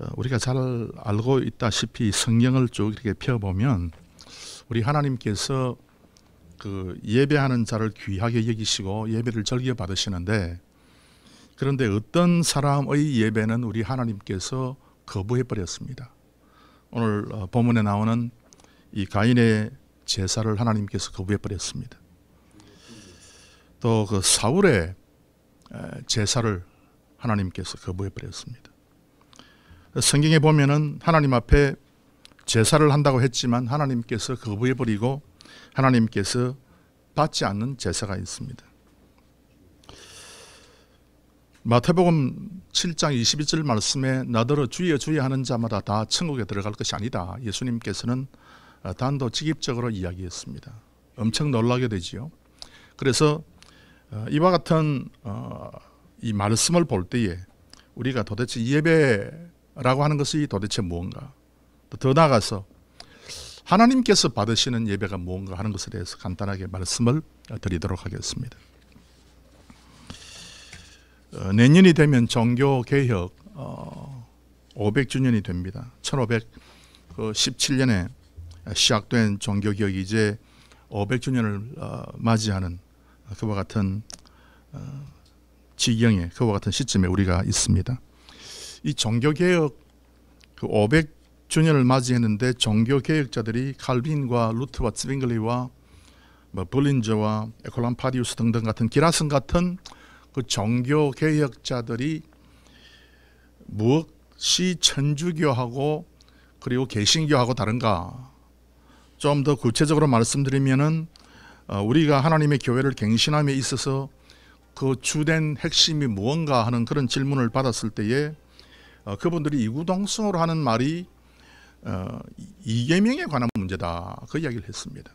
어, 우리가 잘 알고 있다시피 성경을 쭉 이렇게 펴보면 우리 하나님께서 그 예배하는 자를 귀하게 여기시고 예배를 즐겨 받으시는데 그런데 어떤 사람의 예배는 우리 하나님께서 거부해 버렸습니다. 오늘 어, 본문에 나오는 이 가인의 제사를 하나님께서 거부해 버렸습니다. 또 그 사울의 제사를 하나님께서 거부해 버렸습니다. 성경에 보면은 하나님 앞에 제사를 한다고 했지만 하나님께서 거부해 버리고 하나님께서 받지 않는 제사가 있습니다. 마태복음 7장 21절 말씀에 나더러 주여 주여 하는 자마다 다 천국에 들어갈 것이 아니다. 예수님께서는 단도직입적으로 이야기했습니다. 엄청 놀라게 되지요. 그래서 어, 이와 같은 어, 이 말씀을 볼 때에 우리가 도대체 예배 라고 하는 것이 도대체 무언가. 더 나아가서 하나님께서 받으시는 예배가 무언가 하는 것에 대해서 간단하게 말씀을 드리도록 하겠습니다. 어, 내년이 되면 종교개혁 500주년이 어, 됩니다. 1517년에 시작된 종교개혁이 이제 500주년을 어, 맞이하는 그와 같은 지경에 그와 같은 시점에 우리가 있습니다. 이 종교개혁 그 500주년을 맞이했는데 종교개혁자들이 칼빈과 루트와 츠빙글리와 뭐 볼린저와 에콜란 파디우스 등등 같은 기라슨 같은 그 종교개혁자들이 무엇이 천주교하고 그리고 개신교하고 다른가 좀 더 구체적으로 말씀드리면은 어, 우리가 하나님의 교회를 갱신함에 있어서 그 주된 핵심이 무언가 하는 그런 질문을 받았을 때에 어, 그분들이 이구동성으로 하는 말이 어, 이계명에 관한 문제다 그 이야기를 했습니다.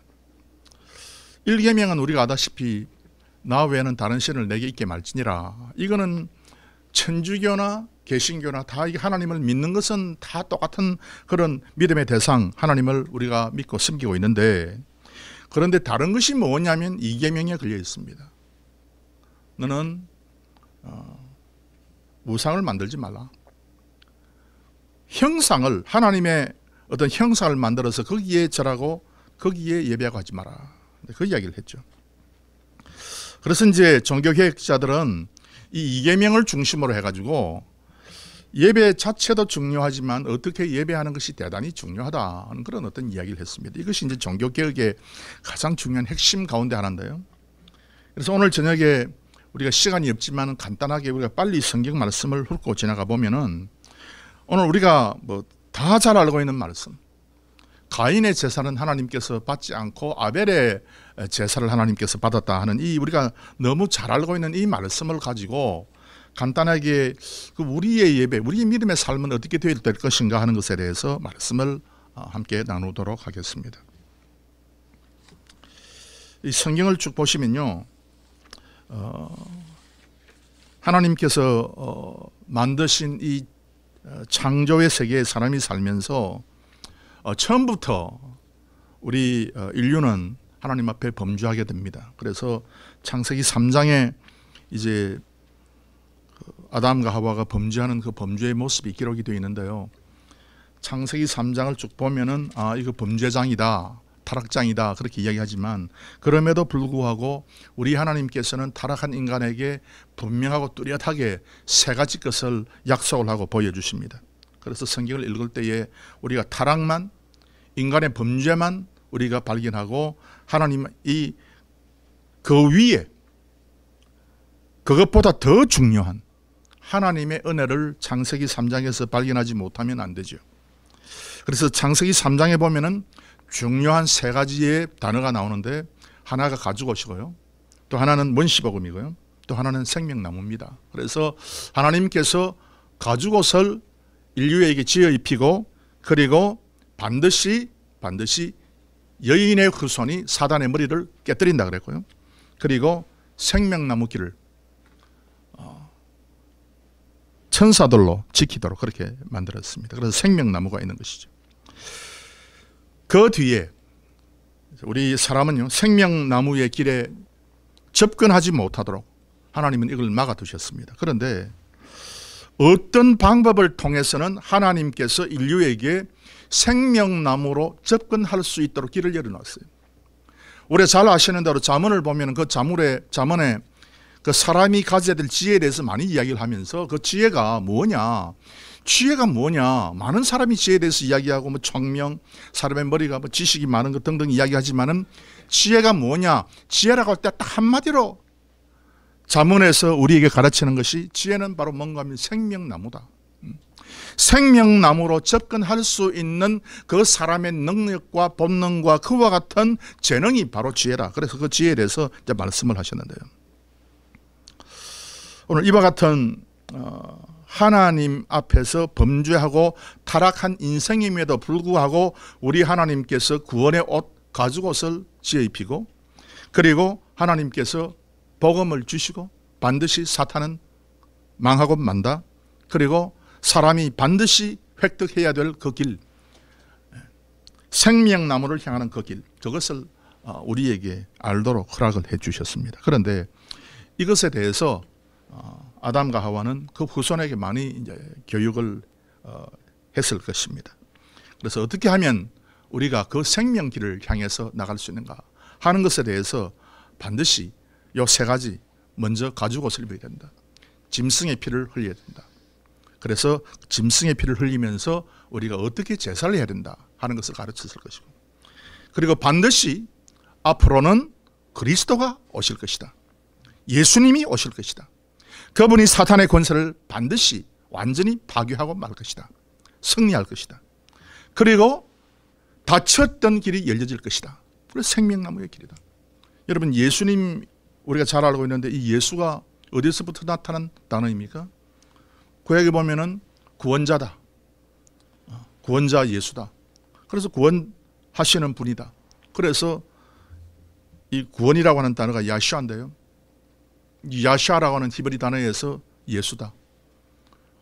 일계명은 우리가 아다시피 나 외에는 다른 신을 내게 있게 말지니라 이거는 천주교나 개신교나 다 하나님을 믿는 것은 다 똑같은 그런 믿음의 대상 하나님을 우리가 믿고 섬기고 있는데 그런데 다른 것이 뭐냐면 이계명에 걸려 있습니다. 너는 어, 우상을 만들지 말라. 형상을 하나님의 어떤 형상을 만들어서 거기에 절하고 거기에 예배하고 하지 마라. 그 이야기를 했죠. 그래서 이제 종교 개혁자들은 이 이계명을 중심으로 해가지고 예배 자체도 중요하지만 어떻게 예배하는 것이 대단히 중요하다는 그런 어떤 이야기를 했습니다. 이것이 이제 종교 개혁의 가장 중요한 핵심 가운데 하나인데요. 그래서 오늘 저녁에 우리가 시간이 없지만 간단하게 우리가 빨리 성경 말씀을 훑고 지나가 보면은 오늘 우리가 뭐 다 잘 알고 있는 말씀. 가인의 제사는 하나님께서 받지 않고 아벨의 제사를 하나님께서 받았다 하는 이 우리가 너무 잘 알고 있는 이 말씀을 가지고 간단하게 그 우리의 예배, 우리의 믿음의 삶은 어떻게 되어야 될 것인가 하는 것에 대해서 말씀을 어, 함께 나누도록 하겠습니다. 이 성경을 쭉 보시면요, 어, 하나님께서 어, 만드신 이 어, 창조의 세계에 사람이 살면서 어, 처음부터 우리 어, 인류는 하나님 앞에 범죄하게 됩니다. 그래서 창세기 3장에 이제 아담과 하와가 범죄하는 그 범죄의 모습이 기록이 되어 있는데요. 창세기 3장을 쭉 보면은 아 이거 범죄장이다. 타락장이다 그렇게 이야기하지만 그럼에도 불구하고 우리 하나님께서는 타락한 인간에게 분명하고 뚜렷하게 세 가지 것을 약속을 하고 보여주십니다. 그래서 성경을 읽을 때에 우리가 타락만 인간의 범죄만 우리가 발견하고 하나님 이 그 위에 그것보다 더 중요한 하나님의 은혜를 창세기 3장에서 발견하지 못하면 안 되죠. 그래서 창세기 3장에 보면은 중요한 세 가지의 단어가 나오는데 하나가 가죽옷이고요. 또 하나는 먼시복음이고요. 또 하나는 생명나무입니다. 그래서 하나님께서 가죽옷을 인류에게 지어 입히고 그리고 반드시 반드시 여인의 후손이 사단의 머리를 깨뜨린다 그랬고요. 그리고 생명나무 길을 어, 천사들로 지키도록 그렇게 만들었습니다. 그래서 생명나무가 있는 것이죠. 그 뒤에 우리 사람은요 생명나무의 길에 접근하지 못하도록 하나님은 이걸 막아두셨습니다. 그런데 어떤 방법을 통해서는 하나님께서 인류에게 생명나무로 접근할 수 있도록 길을 열어놨어요. 우리 잘 아시는 대로 자문을 보면 그 자문의 자문에 그 사람이 가져야 될 지혜에 대해서 많이 이야기를 하면서 그 지혜가 뭐냐 지혜가 뭐냐? 많은 사람이 지혜에 대해서 이야기하고 뭐 청명, 사람의 머리가 뭐 지식이 많은 것 등등 이야기하지만은 지혜가 뭐냐? 지혜라고 할 때 딱 한마디로 자문에서 우리에게 가르치는 것이 지혜는 바로 뭔가 하면 생명나무다. 음. 생명나무로 접근할 수 있는 그 사람의 능력과 본능과 그와 같은 재능이 바로 지혜라. 그래서 그 지혜에 대해서 이제 말씀을 하셨는데요. 오늘 이와 같은 어, 하나님 앞에서 범죄하고 타락한 인생임에도 불구하고 우리 하나님께서 구원의 옷 가죽옷을 지어 입히고 그리고 하나님께서 복음을 주시고 반드시 사탄은 망하고 만다. 그리고 사람이 반드시 획득해야 될 그 길, 생명나무를 향하는 그 길, 그것을 어, 우리에게 알도록 허락을 해 주셨습니다. 그런데 이것에 대해서 어, 아담과 하와는 그 후손에게 많이 이제 교육을 어, 했을 것입니다. 그래서 어떻게 하면 우리가 그 생명길을 향해서 나갈 수 있는가 하는 것에 대해서 반드시 요 세 가지 먼저 가지고 옷을 야 된다. 짐승의 피를 흘려야 된다. 그래서 짐승의 피를 흘리면서 우리가 어떻게 제사를 해야 된다 하는 것을 가르쳤을 것이고 그리고 반드시 앞으로는 그리스도가 오실 것이다. 예수님이 오실 것이다. 그분이 사탄의 권세를 반드시 완전히 파괴하고 말 것이다. 승리할 것이다. 그리고 닫혔던 길이 열려질 것이다. 그래서 생명나무의 길이다. 여러분 예수님 우리가 잘 알고 있는데 이 예수가 어디서부터 나타난 단어입니까? 구약에 보면은 구원자다. 어, 구원자 예수다. 그래서 구원하시는 분이다. 그래서 이 구원이라고 하는 단어가 야시한데요. 야샤라고 하는 히브리 단어에서 예수다.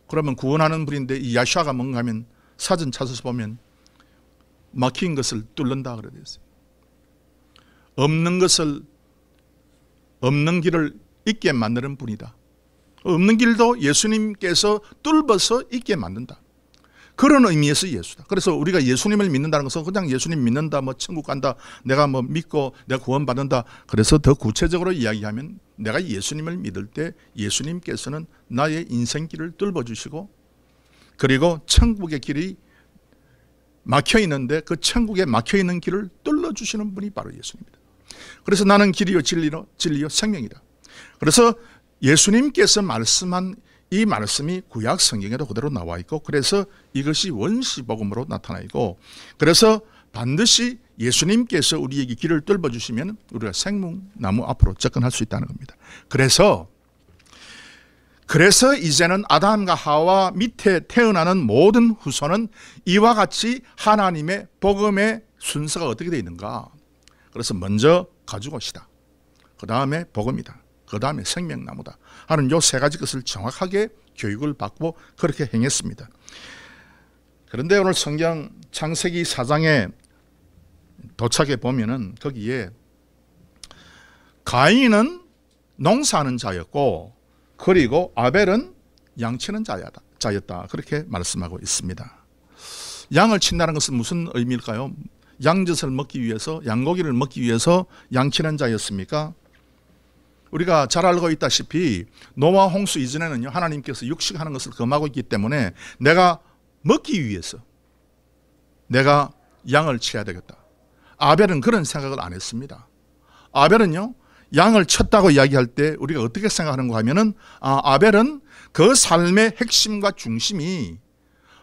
그러면 구원하는 분인데 이 야샤가 뭔가 하면 사전 찾아서 보면 막힌 것을 뚫는다 그래 되어요 없는 것을 없는 길을 있게 만드는 분이다. 없는 길도 예수님께서 뚫어서 있게 만든다. 그런 의미에서 예수다. 그래서 우리가 예수님을 믿는다는 것은 그냥 예수님 믿는다, 뭐 천국 간다, 내가 뭐 믿고 내가 구원받는다. 그래서 더 구체적으로 이야기하면 내가 예수님을 믿을 때 예수님께서는 나의 인생길을 뚫어주시고 그리고 천국의 길이 막혀 있는데 그 천국에 막혀 있는 길을 뚫어 주시는 분이 바로 예수입니다. 님 그래서 나는 길이요 진리요 진리요 생명이다. 그래서 예수님께서 말씀한 이 말씀이 구약 성경에도 그대로 나와 있고 그래서 이것이 원시 복음으로 나타나 있고 그래서 반드시 예수님께서 우리에게 길을 뚫어 주시면 우리가 생목나무 앞으로 접근할 수 있다는 겁니다. 그래서 그래서 이제는 아담과 하와 밑에 태어나는 모든 후손은 이와 같이 하나님의 복음의 순서가 어떻게 되어 있는가? 그래서 먼저 가지고옵이다그 다음에 복음이다. 그 다음에 생명나무다 하는 요 세 가지 것을 정확하게 교육을 받고 그렇게 행했습니다. 그런데 오늘 성경 창세기 4장에 도착해 보면은 거기에 가인은 농사하는 자였고 그리고 아벨은 양치는 자였다. 자였다. 그렇게 말씀하고 있습니다. 양을 친다는 것은 무슨 의미일까요? 양젖을 먹기 위해서 양고기를 먹기 위해서 양치는 자였습니까? 우리가 잘 알고 있다시피 노아 홍수 이전에는요 하나님께서 육식하는 것을 금하고 있기 때문에 내가 먹기 위해서 내가 양을 쳐야 되겠다. 아벨은 그런 생각을 안 했습니다. 아벨은요 양을 쳤다고 이야기할 때 우리가 어떻게 생각하는가 하면은 아, 아벨은 그 삶의 핵심과 중심이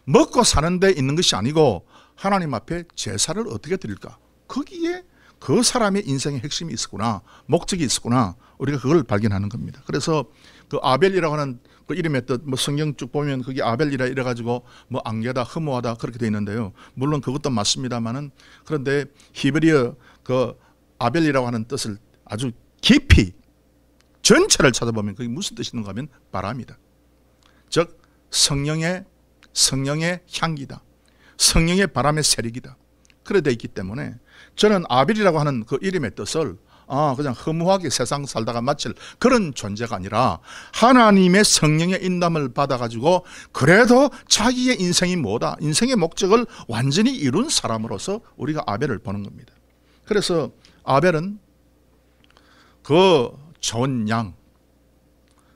먹고 사는 데 있는 것이 아니고 하나님 앞에 제사를 어떻게 드릴까? 거기에 그 사람의 인생의 핵심이 있었구나. 목적이 있었구나. 우리가 그걸 발견하는 겁니다. 그래서 그 아벨이라고 하는 그 이름의 뜻, 뭐 성경 쭉 보면 그게 아벨이라 이래가지고 뭐 안개다, 허무하다 그렇게 되어 있는데요. 물론 그것도 맞습니다만은 그런데 히브리어 그 아벨이라고 하는 뜻을 아주 깊이 전체를 찾아보면 그게 무슨 뜻이있는가 하면 바람이다. 즉 성령의 성령의 향기다. 성령의 바람의 세력이다. 그래 되어 있기 때문에 저는 아벨이라고 하는 그 이름의 뜻을 아, 그냥 허무하게 세상 살다가 마칠 그런 존재가 아니라 하나님의 성령의 인담을 받아가지고 그래도 자기의 인생이 뭐다, 인생의 목적을 완전히 이룬 사람으로서 우리가 아벨을 보는 겁니다. 그래서 아벨은 그 좋은 양,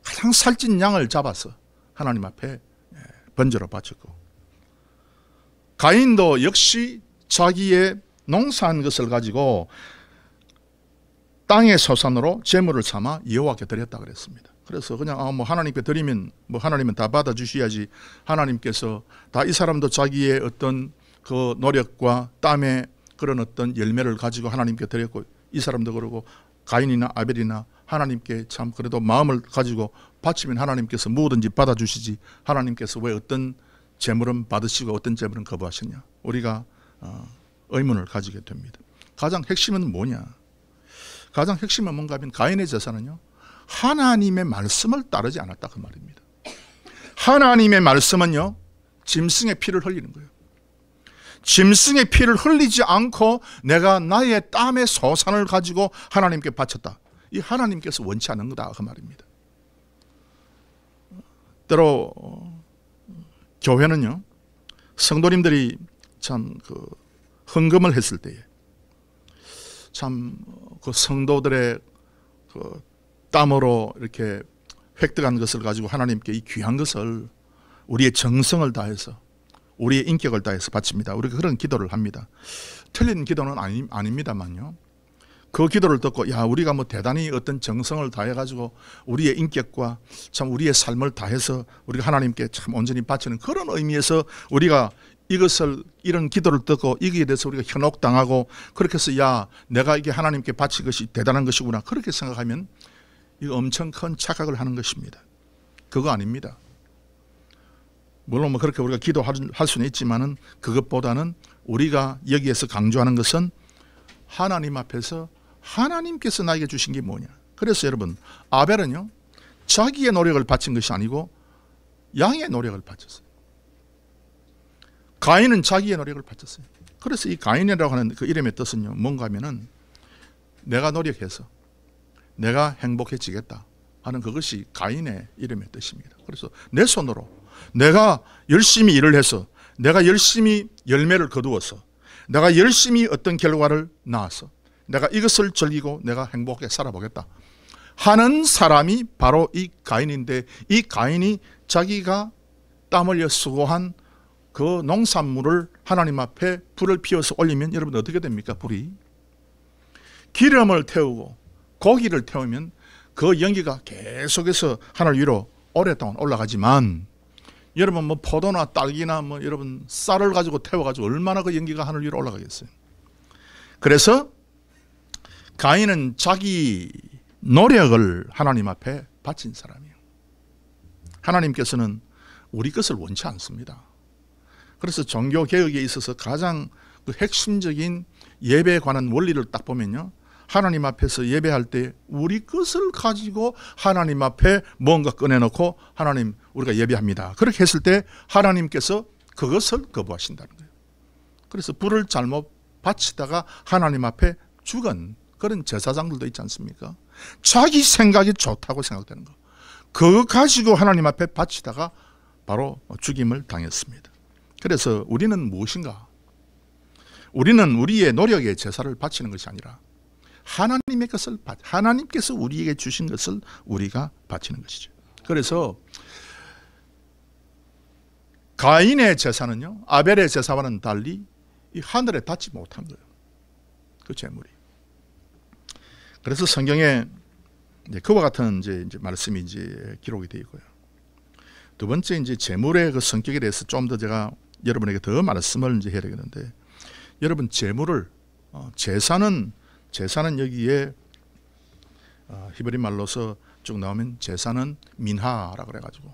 가장 살찐 양을 잡아서 하나님 앞에 예, 번제로 바쳤고 가인도 역시 자기의 농사한 것을 가지고 땅의 소산으로 재물을 삼아 여호와께 드렸다 그랬습니다. 그래서 그냥 아 뭐 하나님께 드리면 뭐 하나님은 다 받아 주셔야지 하나님께서 다 이 사람도 자기의 어떤 그 노력과 땀의 그런 어떤 열매를 가지고 하나님께 드렸고 이 사람도 그러고 가인이나 아벨이나 하나님께 참 그래도 마음을 가지고 바치면 하나님께서 무엇든지 받아 주시지 하나님께서 왜 어떤 재물은 받으시고 어떤 재물은 거부하시냐 우리가 어, 의문을 가지게 됩니다. 가장 핵심은 뭐냐? 가장 핵심은 뭔가 하면 가인의 제사는요. 하나님의 말씀을 따르지 않았다 그 말입니다. 하나님의 말씀은요. 짐승의 피를 흘리는 거예요. 짐승의 피를 흘리지 않고 내가 나의 땀의 소산을 가지고 하나님께 바쳤다. 이 하나님께서 원치 않는 거다 그 말입니다. 때로 교회는요. 성도님들이 참그 헌금을 했을 때에 참그 성도들의 그 땀으로 이렇게 획득한 것을 가지고 하나님께 이 귀한 것을 우리의 정성을 다해서 우리의 인격을 다해서 바칩니다. 우리가 그런 기도를 합니다. 틀린 기도는 아니, 아닙니다만요. 그 기도를 듣고 야 우리가 뭐 대단히 어떤 정성을 다해 가지고 우리의 인격과 참 우리의 삶을 다해서 우리가 하나님께 참 온전히 바치는 그런 의미에서 우리가 이것을 이런 기도를 듣고 이기에 대해서 우리가 현혹당하고 그렇게 해서 야 내가 이게 하나님께 바친 것이 대단한 것이구나 그렇게 생각하면 이 엄청 큰 착각을 하는 것입니다. 그거 아닙니다. 물론 뭐 그렇게 우리가 기도할 수는 있지만은 그것보다는 우리가 여기에서 강조하는 것은 하나님 앞에서 하나님께서 나에게 주신 게 뭐냐. 그래서 여러분 아벨은요 자기의 노력을 바친 것이 아니고 양의 노력을 바쳤어요. 가인은 자기의 노력을 바쳤어요. 그래서 이 가인이라고 하는 그 이름의 뜻은요. 뭔가 하면은 내가 노력해서 내가 행복해지겠다 하는 그것이 가인의 이름의 뜻입니다. 그래서 내 손으로 내가 열심히 일을 해서 내가 열심히 열매를 거두어서 내가 열심히 어떤 결과를 낳아서 내가 이것을 즐기고 내가 행복하게 살아보겠다 하는 사람이 바로 이 가인인데 이 가인이 자기가 땀 흘려 수고한 그 농산물을 하나님 앞에 불을 피워서 올리면 여러분 어떻게 됩니까? 불이 기름을 태우고 고기를 태우면 그 연기가 계속해서 하늘 위로 오랫동안 올라가지만 여러분 뭐 포도나 딸기나 뭐 여러분 쌀을 가지고 태워가지고 얼마나 그 연기가 하늘 위로 올라가겠어요. 그래서 가인은 자기 노력을 하나님 앞에 바친 사람이에요. 하나님께서는 우리 것을 원치 않습니다. 그래서 종교 개혁에 있어서 가장 그 핵심적인 예배에 관한 원리를 딱 보면요. 하나님 앞에서 예배할 때 우리 것을 가지고 하나님 앞에 뭔가 꺼내놓고 하나님 우리가 예배합니다. 그렇게 했을 때 하나님께서 그것을 거부하신다는 거예요. 그래서 불을 잘못 바치다가 하나님 앞에 죽은 그런 제사장들도 있지 않습니까? 자기 생각이 좋다고 생각되는 거. 그거 가지고 하나님 앞에 바치다가 바로 죽임을 당했습니다. 그래서 우리는 무엇인가? 우리는 우리의 노력에 제사를 바치는 것이 아니라 하나님의 것을 하나님께서 우리에게 주신 것을 우리가 바치는 것이죠. 그래서 가인의 제사는요, 아벨의 제사와는 달리 하늘에 닿지 못한 거예요. 그 제물이. 그래서 성경에 그와 같은 이제, 이제 말씀이 이제 기록이 되어 있고요. 두 번째 이제 제물의 그 성격에 대해서 좀 더 제가 여러분에게 더 말씀을 이제 해야 되겠는데 여러분 재물을 어, 재산은 재산은 여기에 어, 히브리 말로서 쭉 나오면 재산은 민하라 그래가지고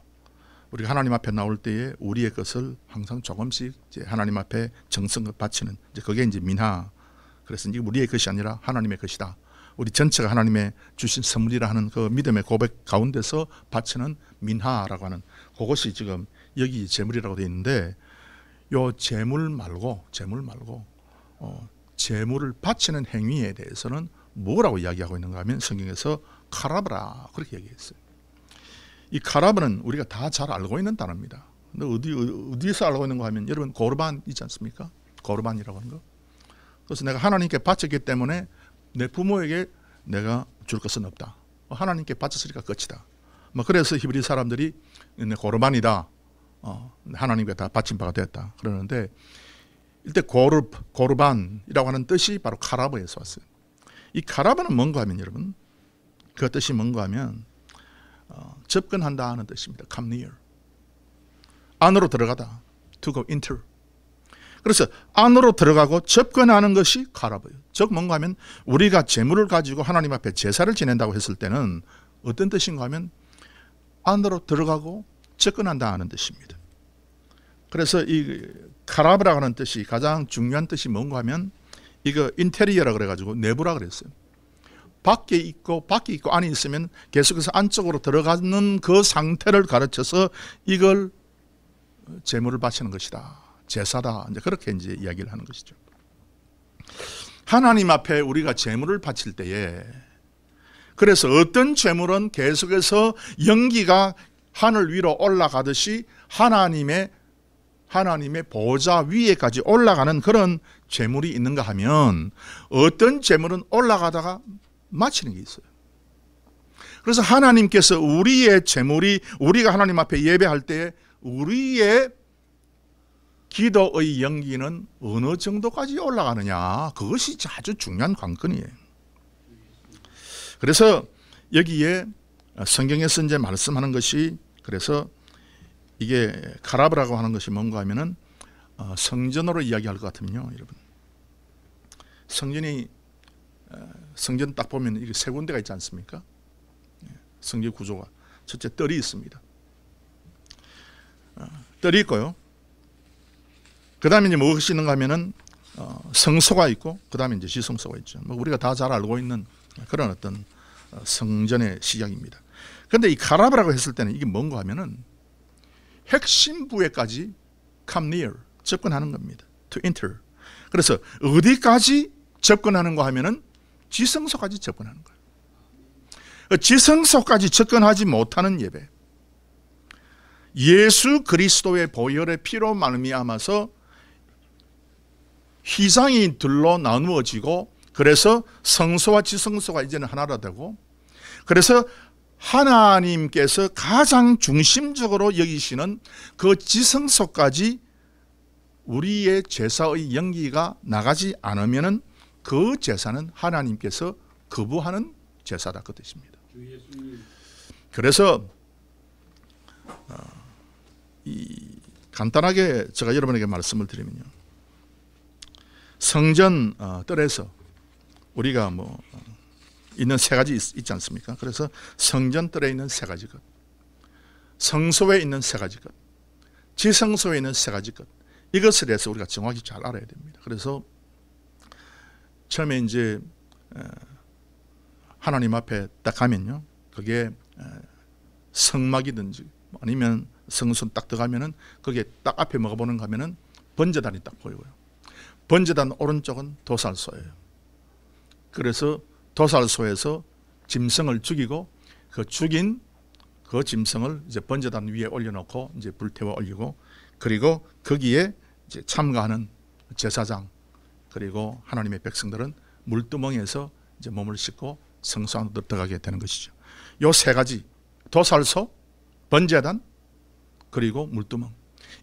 우리가 하나님 앞에 나올 때에 우리의 것을 항상 조금씩 이제 하나님 앞에 정성껏 바치는 이제 그게 이제 민하 그래서 이제 우리의 것이 아니라 하나님의 것이다. 우리 전체가 하나님의 주신 선물이라 하는 그 믿음의 고백 가운데서 바치는 민하라고 하는 그것이 지금 여기 재물이라고 되어 있는데 요 재물 말고 재물 말고 어, 재물을 바치는 행위에 대해서는 뭐라고 이야기하고 있는가 하면 성경에서 카라브라 그렇게 얘기했어요. 이 카라브는 우리가 다 잘 알고 있는 단어입니다. 근데 어디 어디에서 알고 있는 가 하면 여러분 고르반 있지 않습니까? 고르반이라고 하는 거. 그래서 내가 하나님께 바쳤기 때문에 내 부모에게 내가 줄 것은 없다. 어, 하나님께 바쳤으니까 끝이다. 뭐 그래서 히브리 사람들이 고르반이다. 어, 하나님께 다 바친 바가 되었다 그러는데 이때 고르, 고르반이라고 하는 뜻이 바로 카라바에서 왔어요. 이 카라바는 뭔가 하면 여러분 그 뜻이 뭔가 하면 어, 접근한다 하는 뜻입니다. Come near. 안으로 들어가다. To go enter. 그래서 안으로 들어가고 접근하는 것이 가라보요. 즉 뭔가 하면 우리가 재물을 가지고 하나님 앞에 제사를 지낸다고 했을 때는 어떤 뜻인가 하면 안으로 들어가고 접근한다는 하 뜻입니다. 그래서 이 카라브라 하는 뜻이 가장 중요한 뜻이 뭔가 하면 이거 인테리어라 그래가지고 내부라 그랬어요. 밖에 있고 밖에 있고 안에 있으면 계속해서 안쪽으로 들어가는 그 상태를 가르쳐서 이걸 제물을 바치는 것이다. 제사다. 이제 그렇게 이제 이야기를 하는 것이죠. 하나님 앞에 우리가 제물을 바칠 때에 그래서 어떤 제물은 계속해서 연기가 하늘 위로 올라가듯이 하나님의 하나님의 보좌 위에까지 올라가는 그런 재물이 있는가 하면 어떤 재물은 올라가다가 마치는 게 있어요. 그래서 하나님께서 우리의 재물이 우리가 하나님 앞에 예배할 때에 우리의 기도의 연기는 어느 정도까지 올라가느냐 그것이 아주 중요한 관건이에요. 그래서 여기에 아, 성경에서 이제 말씀하는 것이 그래서 이게 가라브라고 하는 것이 뭔가 하면은 어, 성전으로 이야기할 것 같으면요, 여러분. 성전이 어, 성전 딱 보면 이게 세 군데가 있지 않습니까? 예, 성전 구조가 첫째 뜰이 있습니다. 어, 뜰이 있고요. 그 다음에 이제 무엇이 있는가 하면은 성소가 있고 그 다음에 이제 지성소가 있죠. 뭐 우리가 다 잘 알고 있는 그런 어떤 성전의 시작입니다. 그런데 이 카라바라고 했을 때는 이게 뭔가 하면은 핵심부에까지 come near 접근하는 겁니다. to enter. 그래서 어디까지 접근하는가 하면은 지성소까지 접근하는 거예요. 그 지성소까지 접근하지 못하는 예배. 예수 그리스도의 보혈의 피로 말미암아서 희상이 둘로 나누어지고 그래서 성소와 지성소가 이제는 하나라 되고 그래서 하나님께서 가장 중심적으로 여기시는 그 지성소까지 우리의 제사의 연기가 나가지 않으면 그 제사는 하나님께서 거부하는 제사다 그 뜻입니다. 그래서 어, 이 간단하게 제가 여러분에게 말씀을 드리면요. 성전 뜰에서 어, 우리가 뭐 있는 세 가지 있, 지 않습니까? 그래서 성전뜰에 있는 세 가지 것, 성소에 있는 세 가지 것, 지성소에 있는 세 가지 것 이것에 대해서 우리가 정확히 잘 알아야 됩니다. 그래서 처음에 이제 하나님 앞에 딱 가면요, 그게 성막이든지 아니면 성소 딱 들어가면은 그게 딱 앞에 먹어보는 가면은 번제단이 딱 보이고요. 번제단 오른쪽은 도살소예요. 그래서 도살소에서 짐승을 죽이고 그 죽인 그 짐승을 이제 번제단 위에 올려놓고 이제 불태워 올리고 그리고 거기에 이제 참가하는 제사장 그리고 하나님의 백성들은 물두멍에서 이제 몸을 씻고 성소 안으로 들어가게 되는 것이죠. 요 세 가지 도살소, 번제단 그리고 물두멍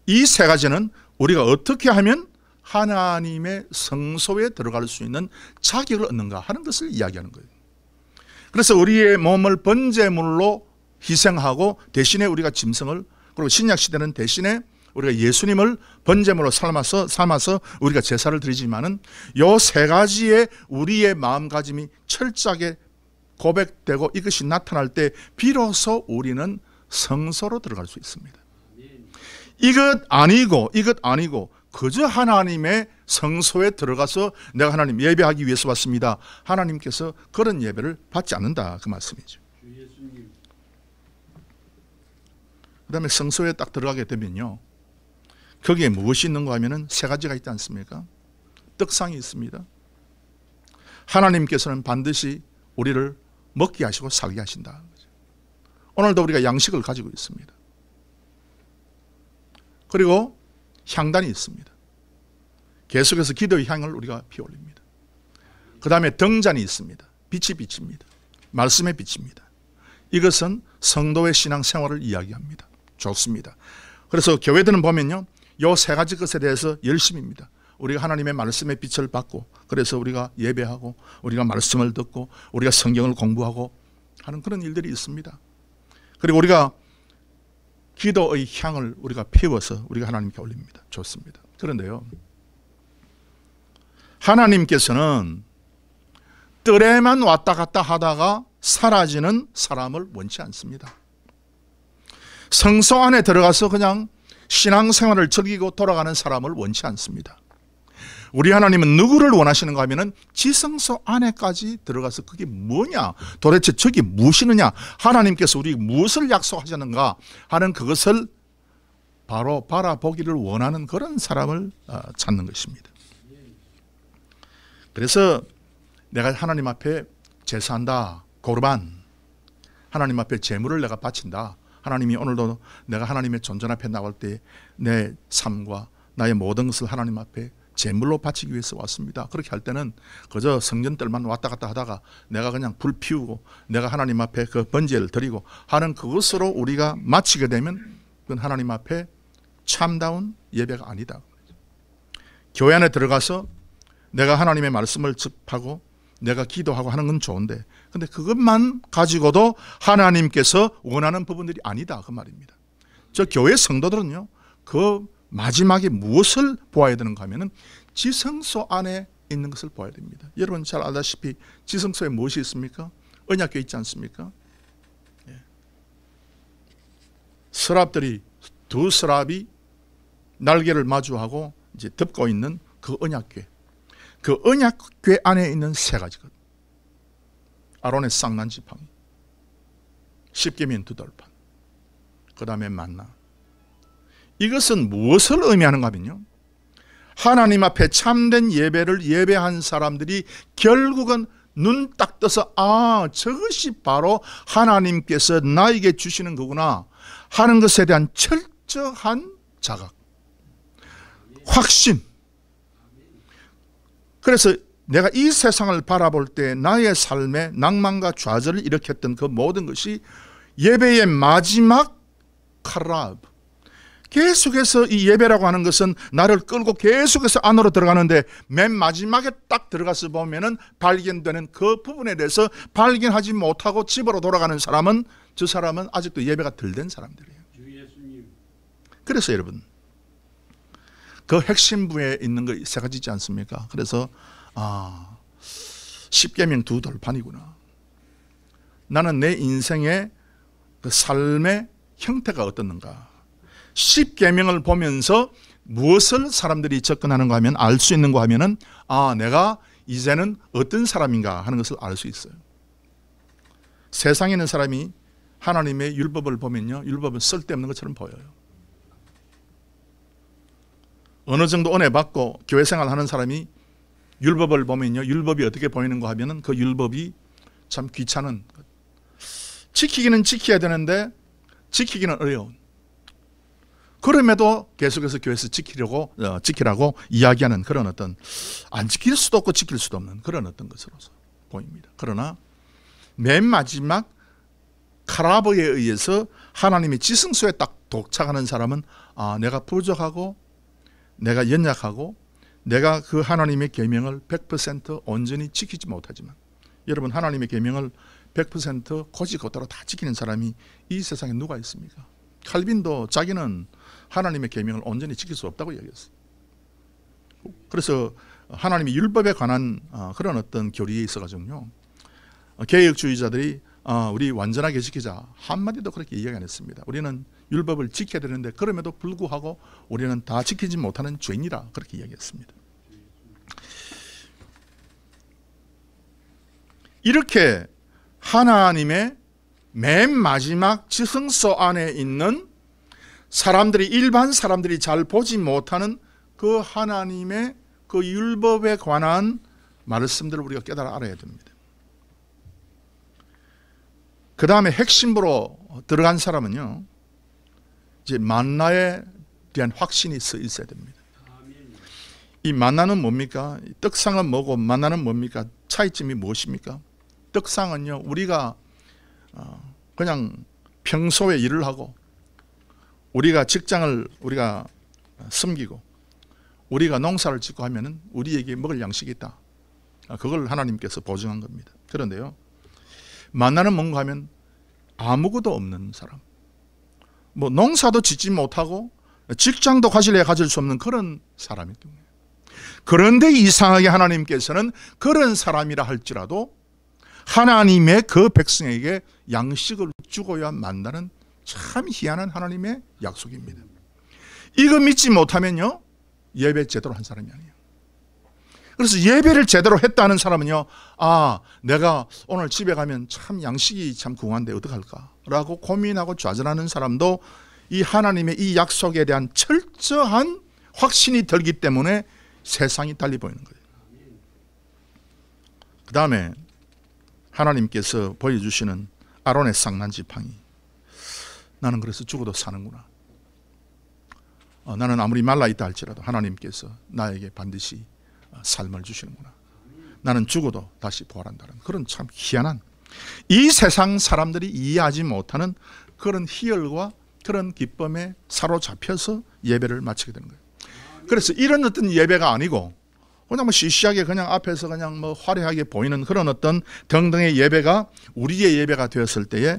이 세 가지는 우리가 어떻게 하면 하나님의 성소에 들어갈 수 있는 자격을 얻는가 하는 것을 이야기하는 거예요. 그래서 우리의 몸을 번제물로 희생하고 대신에 우리가 짐승을 그리고 신약 시대는 대신에 우리가 예수님을 번제물로 삶아서 삼아서 우리가 제사를 드리지만은 요 세 가지의 우리의 마음가짐이 철저하게 고백되고 이것이 나타날 때 비로소 우리는 성소로 들어갈 수 있습니다. 이것 아니고 이것 아니고 그저 하나님의 성소에 들어가서 내가 하나님 예배하기 위해서 왔습니다. 하나님께서 그런 예배를 받지 않는다. 그 말씀이죠. 그 다음에 성소에 딱 들어가게 되면요. 거기에 무엇이 있는가 하면은 세 가지가 있지 않습니까? 떡상이 있습니다. 하나님께서는 반드시 우리를 먹게 하시고 살게 하신다. 오늘도 우리가 양식을 가지고 있습니다. 그리고 향단이 있습니다. 계속해서 기도의 향을 우리가 피올립니다. 그 다음에 등잔이 있습니다. 빛이 빛입니다 말씀의 빛입니다. 이것은 성도의 신앙 생활을 이야기합니다. 좋습니다. 그래서 교회들은 보면요. 요 세 가지 것에 대해서 열심입니다. 우리가 하나님의 말씀의 빛을 받고 그래서 우리가 예배하고 우리가 말씀을 듣고 우리가 성경을 공부하고 하는 그런 일들이 있습니다. 그리고 우리가 기도의 향을 우리가 피워서 우리가 하나님께 올립니다. 좋습니다. 그런데요. 하나님께서는 뜰에만 왔다 갔다 하다가 사라지는 사람을 원치 않습니다. 성소 안에 들어가서 그냥 신앙생활을 즐기고 돌아가는 사람을 원치 않습니다. 우리 하나님은 누구를 원하시는가 하면은 지성소 안에까지 들어가서 그게 뭐냐 도대체 저게 무엇이느냐 하나님께서 우리 무엇을 약속하셨는가 하는 그것을 바로 바라보기를 원하는 그런 사람을 어, 찾는 것입니다. 그래서 내가 하나님 앞에 제사한다. 고르반. 하나님 앞에 재물을 내가 바친다. 하나님이 오늘도 내가 하나님의 존전 앞에 나갈때내 삶과 나의 모든 것을 하나님 앞에 제물로 바치기 위해서 왔습니다. 그렇게 할 때는 그저 성전들만 왔다 갔다 하다가 내가 그냥 불 피우고 내가 하나님 앞에 그 번제를 드리고 하는 그것으로 우리가 마치게 되면 그건 하나님 앞에 참다운 예배가 아니다. 교회 안에 들어가서 내가 하나님의 말씀을 접하고 내가 기도하고 하는 건 좋은데 근데 그것만 가지고도 하나님께서 원하는 부분들이 아니다 그 말입니다. 저 교회 성도들은요 그 마지막에 무엇을 보아야 되는가 하면은 지성소 안에 있는 것을 보아야 됩니다. 여러분 잘 알다시피 지성소에 무엇이 있습니까? 언약궤 있지 않습니까? 예. 서랍들이 두 서랍이 날개를 마주하고 이제 덮고 있는 그 언약궤. 그 언약궤 안에 있는 세 가지 것. 아론의 쌍난 지팡이. 십계면 두 돌판. 그 다음에 만나. 이것은 무엇을 의미하는가 하면요. 하나님 앞에 참된 예배를 예배한 사람들이 결국은 눈 딱 떠서 아 저것이 바로 하나님께서 나에게 주시는 거구나 하는 것에 대한 철저한 자각 확신 그래서 내가 이 세상을 바라볼 때 나의 삶에 낭만과 좌절을 일으켰던 그 모든 것이 예배의 마지막 카라브 계속해서 이 예배라고 하는 것은 나를 끌고 계속해서 안으로 들어가는데 맨 마지막에 딱 들어가서 보면은 발견되는 그 부분에 대해서 발견하지 못하고 집으로 돌아가는 사람은 저 사람은 아직도 예배가 덜 된 사람들이에요. 그래서 여러분 그 핵심부에 있는 거 세 가지지 않습니까? 그래서 아 십계명 두 돌판이구나. 나는 내 인생의 그 삶의 형태가 어떻는가? 십계명을 보면서 무엇을 사람들이 접근하는가 하면 알 수있는거 하면은 아 내가 이제는 어떤 사람인가 하는 것을 알 수 있어요. 세상에 있는 사람이 하나님의 율법을 보면요. 율법은 쓸데없는 것처럼 보여요. 어느 정도 은혜 받고 교회 생활 하는 사람이 율법을 보면요. 율법이 어떻게 보이는가 하면은 그 율법이 참 귀찮은 것. 지키기는 지켜야 되는데 지키기는 어려운 그럼에도 계속해서 교회에서 지키려고 어, 지키라고 이야기하는 그런 어떤 안 지킬 수도 없고 지킬 수도 없는 그런 어떤 것으로서 보입니다. 그러나 맨 마지막 카라버에 의해서 하나님의 지승소에 딱 독착하는 사람은 아 내가 부족하고 내가 연약하고 내가 그 하나님의 계명을 100% 온전히 지키지 못하지만 여러분 하나님의 계명을 100% 고지 그대로 다 지키는 사람이 이 세상에 누가 있습니까? 칼빈도 자기는 하나님의 계명을 온전히 지킬 수 없다고 이야기했어요. 그래서 하나님의 율법에 관한 어, 그런 어떤 교리에 있어가지고요. 어, 개혁주의자들이 어, 우리 완전하게 지키자 한마디도 그렇게 이야기 안 했습니다. 우리는 율법을 지켜야 되는데 그럼에도 불구하고 우리는 다 지키지 못하는 죄인이라 그렇게 이야기했습니다. 이렇게 하나님의 맨 마지막 지성소 안에 있는 사람들이 일반 사람들이 잘 보지 못하는 그 하나님의 그 율법에 관한 말씀들을 우리가 깨달아 알아야 됩니다. 그 다음에 핵심으로 들어간 사람은요, 이제 만나에 대한 확신이 있어야 됩니다. 이 만나는 뭡니까? 떡상은 뭐고 만나는 뭡니까? 차이점이 무엇입니까? 떡상은요, 우리가 어, 그냥 평소에 일을 하고 우리가 직장을 우리가 섬기고 우리가 농사를 짓고 하면은 우리에게 먹을 양식이 있다. 아, 그걸 하나님께서 보증한 겁니다. 그런데요. 만나는 뭔가 하면 아무것도 없는 사람. 뭐 농사도 짓지 못하고 직장도 가질래 가질 수 없는 그런 사람이 때문에. 그런데 이상하게 하나님께서는 그런 사람이라 할지라도 하나님의 그 백성에게 양식을 주고야 만나는 참 희한한 하나님의 약속입니다. 이거 믿지 못하면요. 예배 제대로 한 사람이 아니에요. 그래서 예배를 제대로 했다는 사람은요, 아, 내가 오늘 집에 가면 참 양식이 참 궁한데 어떡할까라고 고민하고 좌절하는 사람도 이 하나님의 이 약속에 대한 철저한 확신이 들기 때문에 세상이 달리 보이는 거예요. 그 다음에 하나님께서 보여주시는 아론의 쌍난 지팡이. 나는 그래서 죽어도 사는구나. 어, 나는 아무리 말라 있다 할지라도 하나님께서 나에게 반드시 어, 삶을 주시는구나. 나는 죽어도 다시 부활한다는 그런 참 희한한 이 세상 사람들이 이해하지 못하는 그런 희열과 그런 기쁨에 사로잡혀서 예배를 마치게 되는 거예요. 그래서 이런 어떤 예배가 아니고 그냥 뭐 시시하게 그냥 앞에서 그냥 뭐 화려하게 보이는 그런 어떤 등등의 예배가 우리의 예배가 되었을 때에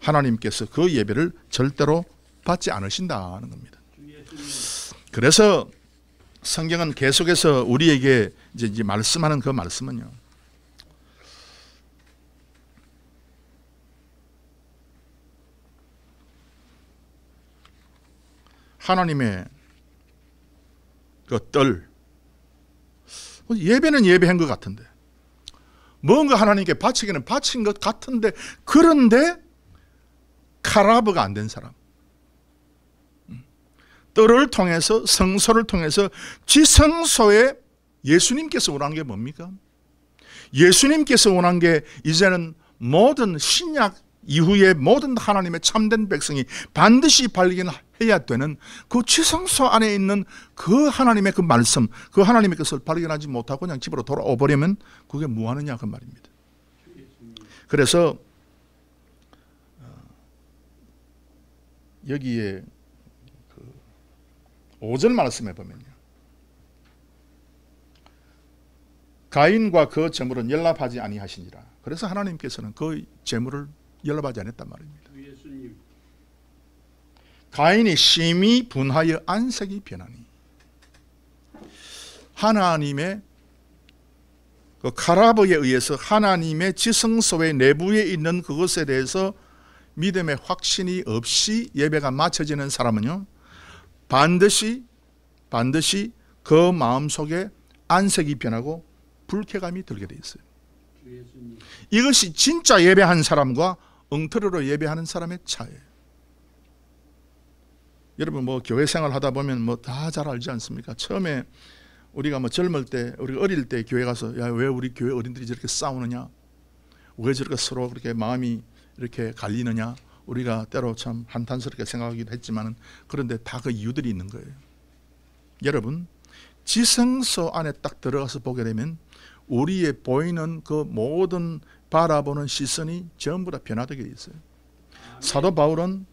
하나님께서 그 예배를 절대로 받지 않으신다는 겁니다. 그래서 성경은 계속해서 우리에게 이제 말씀하는 그 말씀은요. 하나님의 그 떨. 뭐 예배는 예배한 것 같은데. 뭔가 하나님께 바치기는 바친 것 같은데. 그런데 카라브가 안 된 사람. 뜰을 통해서 성소를 통해서 지성소에 예수님께서 원한 게 뭡니까? 예수님께서 원한 게 이제는 모든 신약 이후에 모든 하나님의 참된 백성이 반드시 발견해야 되는 그 지성소 안에 있는 그 하나님의 그 말씀, 그 하나님의 그 것을 발견하지 못하고 그냥 집으로 돌아오버리면 그게 뭐하느냐 그 말입니다. 그래서 여기에 그 5절 말씀해 보면요. 가인과 그 재물은 연락하지 아니하시니라. 그래서 하나님께서는 그 재물을 연락하지 않았단 말입니다. 그 예수님. 가인이 심히 분하여 안색이 변하니 하나님의 그 카라브에 의해서 하나님의 지성소의 내부에 있는 그것에 대해서 믿음의 확신이 없이 예배가 마쳐지는 사람은요. 반드시 반드시 그 마음속에 안색이 변하고 불쾌감이 들게 되어 있어요. 이것이 진짜 예배한 사람과 엉터리로 예배하는 사람의 차이예요. 여러분 뭐 교회 생활 하다 보면 뭐 다 잘 알지 않습니까? 처음에 우리가 뭐 젊을 때, 우리가 어릴 때 교회 가서 야왜 우리 교회 어린들이 저렇게 싸우느냐? 왜 저렇게 서로 그렇게 마음이 이렇게 갈리느냐 우리가 때로 참 한탄스럽게 생각하기도 했지만 그런데 다 그 이유들이 있는 거예요. 여러분 지성서 안에 딱 들어가서 보게 되면 우리의 보이는 그 모든 바라보는 시선이 전부 다 변화되게 있어요. 사도 바울은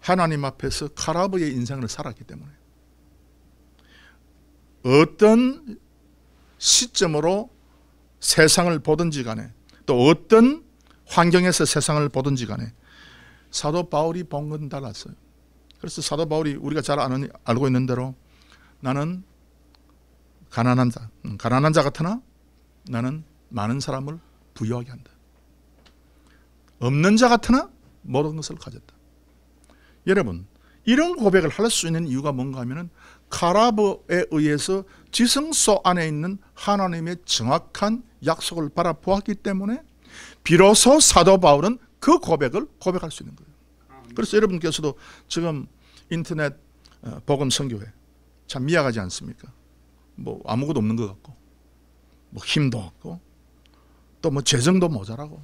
하나님 앞에서 카라브의 인생을 살았기 때문에 어떤 시점으로 세상을 보든지 간에 또 어떤 환경에서 세상을 보든지 간에 사도 바울이 본 건 달랐어요. 그래서 사도 바울이 우리가 잘 아는, 알고 있는 대로 나는 가난한 자, 음, 가난한 자 같으나 나는 많은 사람을 부유하게 한다. 없는 자 같으나 모든 것을 가졌다. 여러분, 이런 고백을 할 수 있는 이유가 뭔가 하면은 카라보에 의해서 지성소 안에 있는 하나님의 정확한 약속을 바라보았기 때문에 비로소 사도 바울은 그 고백을 고백할 수 있는 거예요. 그래서 여러분께서도 지금 인터넷 어, 복음 선교회 참 미약하지 않습니까? 뭐 아무것도 없는 것 같고 뭐 힘도 없고 또 뭐 재정도 모자라고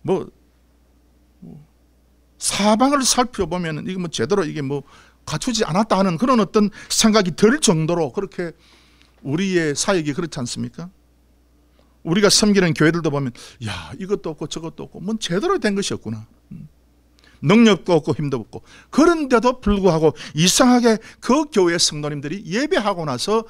뭐, 뭐 사방을 살펴보면 이게 뭐 제대로 이게 뭐 갖추지 않았다 하는 그런 어떤 생각이 들 정도로 그렇게 우리의 사역이 그렇지 않습니까? 우리가 섬기는 교회들도 보면 야 이것도 없고 저것도 없고 뭔 제대로 된 것이 없구나. 음. 능력도 없고 힘도 없고 그런데도 불구하고 이상하게 그 교회 성도님들이 예배하고 나서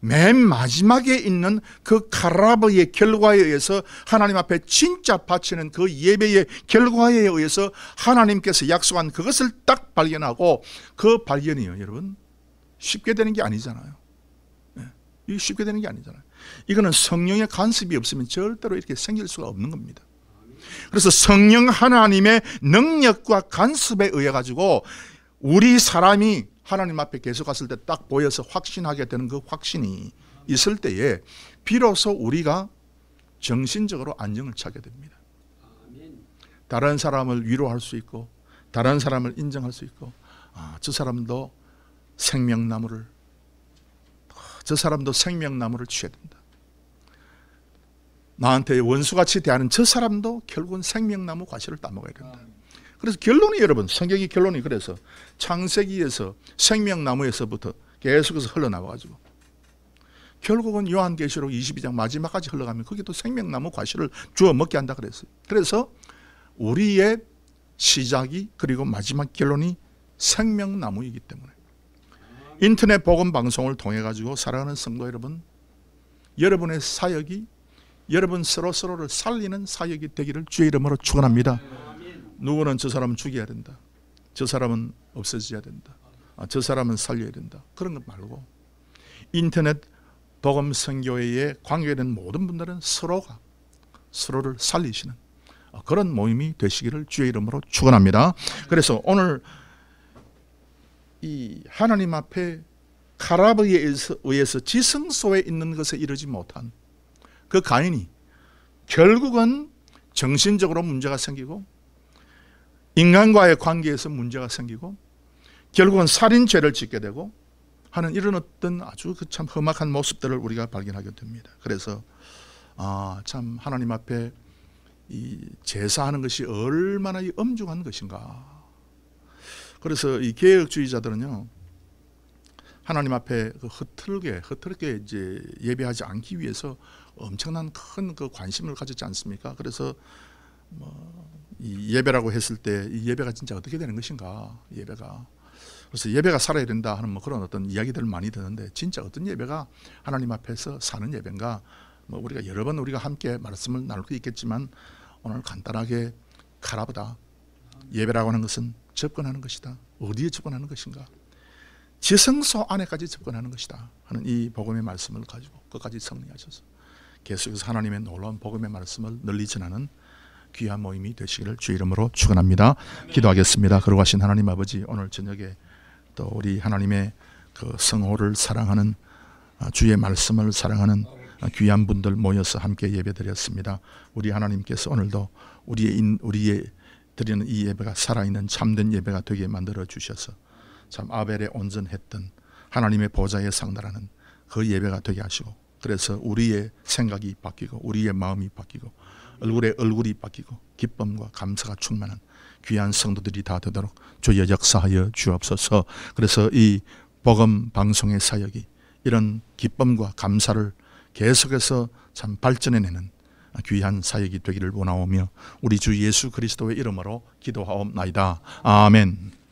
맨 마지막에 있는 그 카라브의 결과에 의해서 하나님 앞에 진짜 바치는 그 예배의 결과에 의해서 하나님께서 약속한 그것을 딱 발견하고 그 발견이요 여러분 쉽게 되는 게 아니잖아요. 예. 이게 쉽게 되는 게 아니잖아요. 이거는 성령의 간섭이 없으면 절대로 이렇게 생길 수가 없는 겁니다. 그래서 성령 하나님의 능력과 간섭에 의해 가지고 우리 사람이 하나님 앞에 계속 갔을 때 딱 보여서 확신하게 되는 그 확신이 있을 때에 비로소 우리가 정신적으로 안정을 찾게 됩니다. 다른 사람을 위로할 수 있고 다른 사람을 인정할 수 있고 아, 저 사람도 생명나무를 저 사람도 생명나무를 취해야 된다. 나한테 원수같이 대하는 저 사람도 결국은 생명나무 과실을 따먹어야 된다. 아. 그래서 결론이 여러분 성경의 결론이 그래서 창세기에서 생명나무에서부터 계속해서 흘러나와가지고 결국은 요한계시록 22장 마지막까지 흘러가면 그게 또 생명나무 과실을 주워 먹게 한다 그랬어요. 그래서 우리의 시작이 그리고 마지막 결론이 생명나무이기 때문에 인터넷 복음 방송을 통해 가지고 사랑하는 성도 여러분 여러분의 사역이 여러분 서로 서로를 살리는 사역이 되기를 주의 이름으로 축원합니다. 누구는 저 사람 죽여야 된다. 저 사람은 없어져야 된다. 아, 저 사람은 살려야 된다. 그런 것 말고 인터넷 복음 선교회에 관계된 모든 분들은 서로가 서로를 살리시는 아, 그런 모임이 되시기를 주의 이름으로 축원합니다. 그래서 오늘 이 하나님 앞에 카라브에 의해서 지성소에 있는 것에 이르지 못한 그 가인이 결국은 정신적으로 문제가 생기고 인간과의 관계에서 문제가 생기고 결국은 살인죄를 짓게 되고 하는 이런 어떤 아주 그참 험악한 모습들을 우리가 발견하게 됩니다. 그래서 아, 참 하나님 앞에 이 제사하는 것이 얼마나 이 엄중한 것인가. 그래서 이 개혁주의자들은요. 하나님 앞에 흐틀게 그 트 흐틀게 이제 예배하지 않기 위해서 엄청난 큰 그 관심을 가졌지 않습니까? 그래서 뭐이 예배라고 했을 때이 예배가 진짜 어떻게 되는 것인가 예배가 그래서 예배가 살아야 된다 하는 뭐 그런 어떤 이야기들을 많이 듣는데 진짜 어떤 예배가 하나님 앞에서 사는 예배인가 뭐 우리가 여러 번 우리가 함께 말씀을 나눌 수 있겠지만 오늘 간단하게 가라보다 예배라고 하는 것은 접근하는 것이다 어디에 접근하는 것인가 지성소 안에까지 접근하는 것이다 하는 이 복음의 말씀을 가지고 끝까지 성리하셔서 계속해서 하나님의 놀라운 복음의 말씀을 널리 전하는 귀한 모임이 되시기를 주 이름으로 축원합니다. 기도하겠습니다. 그러 하신 하나님 아버지 오늘 저녁에 또 우리 하나님의 그 성호를 사랑하는 아, 주의 말씀을 사랑하는 아, 귀한 분들 모여서 함께 예배드렸습니다. 우리 하나님께서 오늘도 우리의 인, 우리의 드리는 이 예배가 살아있는 참된 예배가 되게 만들어 주셔서 참 아벨의 온전했던 하나님의 보좌에 상달하는 그 예배가 되게 하시고 그래서 우리의 생각이 바뀌고 우리의 마음이 바뀌고 얼굴에 얼굴이 바뀌고 기쁨과 감사가 충만한 귀한 성도들이 다 되도록 주여 역사하여 주옵소서. 그래서 이 복음 방송의 사역이 이런 기쁨과 감사를 계속해서 참 발전해내는 귀한 사역이 되기를 원하오며 우리 주 예수 그리스도의 이름으로 기도하옵나이다. 아멘.